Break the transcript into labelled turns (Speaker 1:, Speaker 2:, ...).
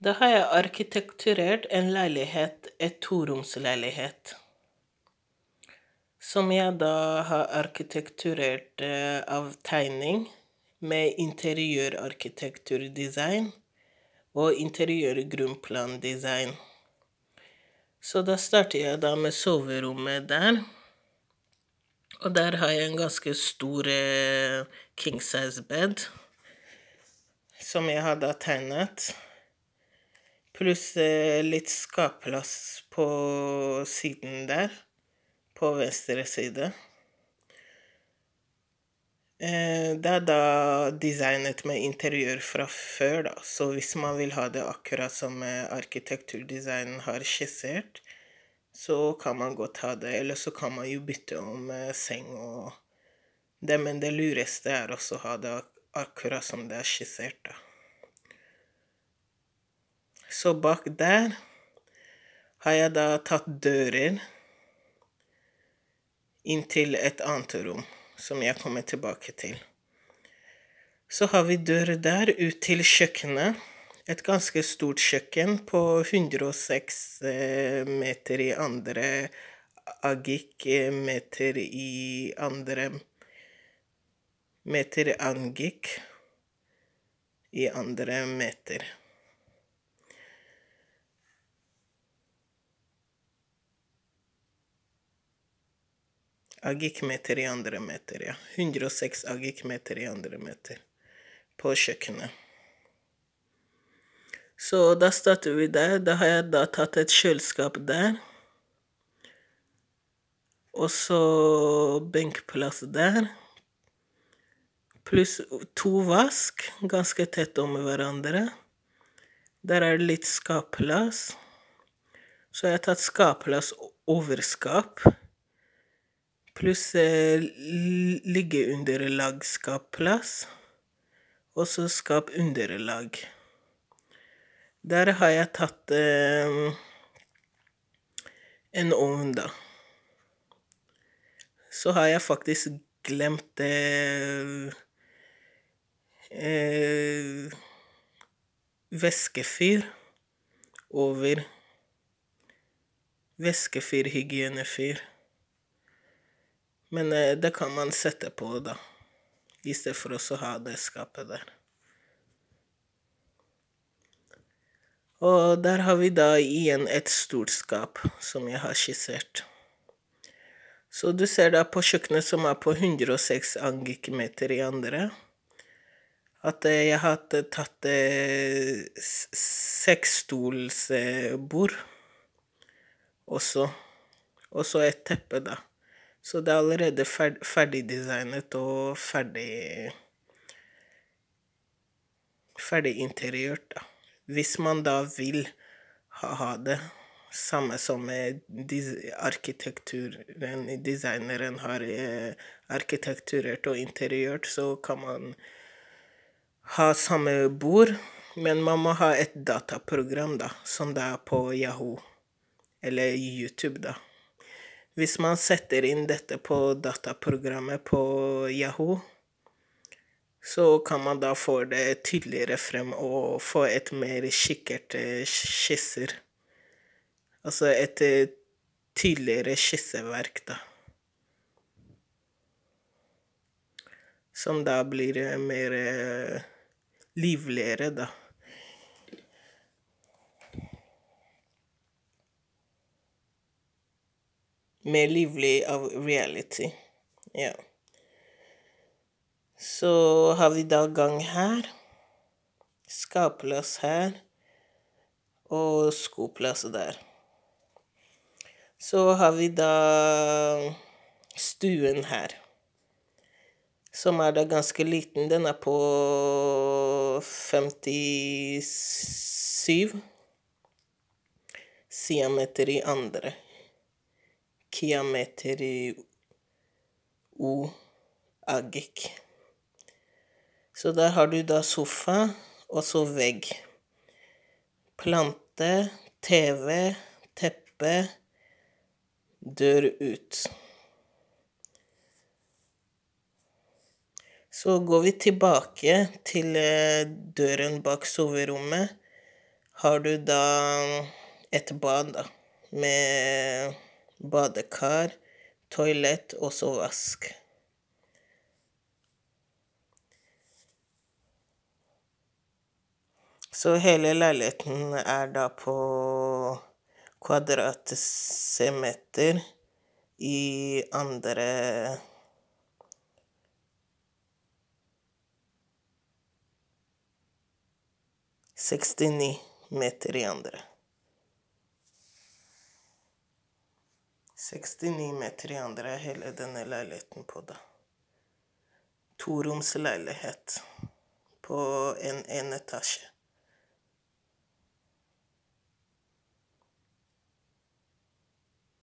Speaker 1: Da har jeg arkitekturert en leilighet, et toromsleilighet. Som jeg da har arkitekturert eh, av tegning med interiørarkitekturdesign og interiørgrunnplandesign. Så da starter jeg da med soverommet der. Og der har jeg en ganske stor eh, king size bed som jeg har da tegnet. Pluss eh, litt skapplass på siden der, på venstre side. Eh, det er da designet med interiør fra før, da. Så hvis man vil ha det akkurat som eh, arkitekturdesignen har skissert, så kan man godt ha det. Eller så kan man jo bytte om seng og det, men det lureste er også å ha det akkurat som det er skissert, da. Så bak der har jeg da tatt dører inn til et annet rom, som jeg kommer tilbake til. Så har vi dører der ut til kjøkkenet. Et ganske stort kjøkken på 106 eh, meter i andre agik eh, meter i andre meter angik i andre meter. agikmeter i andre meter, ja. 106 agikmeter i andre meter på kjøkkenet. Så da starter vi der. Da har jeg da tatt et kjøleskap der. Og så benkplass der. Pluss to vask, ganske tett om hverandre. Der er det litt skapplass. Så jeg har tatt skapplass over skap. Pluss eh, liggeunderlag skap plass. Og så skap underlag. Der har jeg tatt eh, en ovn, da. Så har jeg faktisk glemt eh, eh, Væskefyr over Væskefyr, hygienefyr. Men eh, det kan man sette på, da. I stedet for å ha det skapet der. Og der har vi da igjen et stort skap, som jeg har skissert. Så du ser da på kjøkkenet, som er på 106 angikmeter i andre, at eh, jeg hadde eh, tatt seksstolsbord også. Og så et teppe, da. Så det er allerede ferd ferdigdesignet og ferdig Ferdig interiørt, da. Hvis man da vil ha, ha det. Samme som arkitekturen Designeren har eh, arkitekturert og interiørt, så kan man ha samme bord, men man må ha et dataprogram, da, som det er på Yahoo. Eller YouTube, da. Hvis man setter inn dette på dataprogrammet på Yahoo, så kan man da få det tydeligere frem og få et mer kikkerte eh, skisser. Altså et eh, tydeligere skisseverk, da. Som da blir eh, mer livligere, da. mer livlig av reality. Ja. Så har vi da gang her. Skaplass her. Og skoplass der. Så har vi da stuen her. Som er da ganske liten. Den er på 57 cm i andre kiameter o agik. Så der har du da sofa, og så vegg. Plante, TV, teppe, dør ut. Så går vi tilbake til eh, døren bak soverommet. Har du da et bad, da, med badekar, toalett og så vask. Så hele leiligheten er da på kvadratcentimeter i andre Sekstini meter i andre. 69 meter i andre er hele denne leiligheten på, da. Toroms leilighet på en, en etasje.